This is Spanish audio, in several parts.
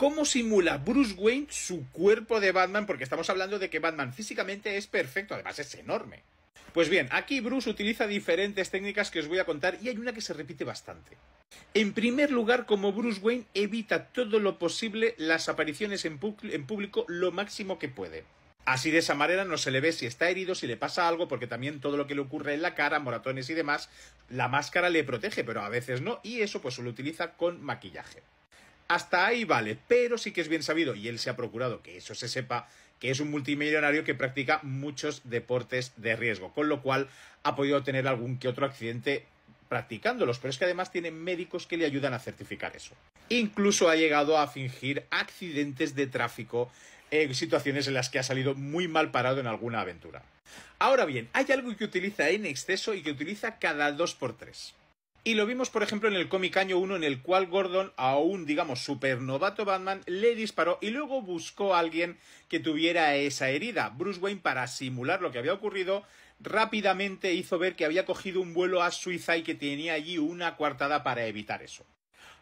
cómo simula Bruce Wayne su cuerpo de Batman, porque estamos hablando de que Batman físicamente es perfecto, además es enorme. Pues bien, aquí Bruce utiliza diferentes técnicas que os voy a contar y hay una que se repite bastante. En primer lugar, como Bruce Wayne evita todo lo posible las apariciones en, público lo máximo que puede. Así de esa manera no se le ve si está herido, si le pasa algo, porque también todo lo que le ocurre en la cara, moratones y demás, la máscara le protege, pero a veces no, y eso pues lo utiliza con maquillaje. Hasta ahí vale, pero sí que es bien sabido, y él se ha procurado que eso se sepa, que es un multimillonario que practica muchos deportes de riesgo, con lo cual ha podido tener algún que otro accidente practicándolos, pero es que además tiene médicos que le ayudan a certificar eso. Incluso ha llegado a fingir accidentes de tráfico en situaciones en las que ha salido muy mal parado en alguna aventura. Ahora bien, hay algo que utiliza en exceso y que utiliza cada dos por tres. Y lo vimos, por ejemplo, en el cómic año 1, en el cual Gordon, a un, digamos, supernovato Batman, le disparó y luego buscó a alguien que tuviera esa herida. Bruce Wayne, para simular lo que había ocurrido, rápidamente hizo ver que había cogido un vuelo a Suiza y que tenía allí una coartada para evitar eso.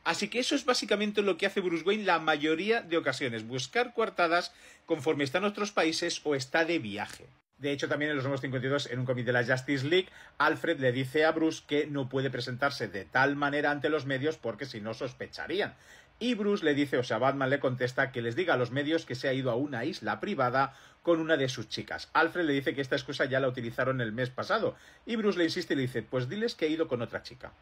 Así que eso es básicamente lo que hace Bruce Wayne la mayoría de ocasiones, buscar coartadas conforme está en otros países o está de viaje. De hecho, también en los nuevos 52, en un comité de la Justice League, Alfred le dice a Bruce que no puede presentarse de tal manera ante los medios porque si no sospecharían. Y Bruce le dice, o sea, Batman le contesta que les diga a los medios que se ha ido a una isla privada con una de sus chicas. Alfred le dice que esta excusa ya la utilizaron el mes pasado. Y Bruce le insiste y le dice, pues diles que ha ido con otra chica.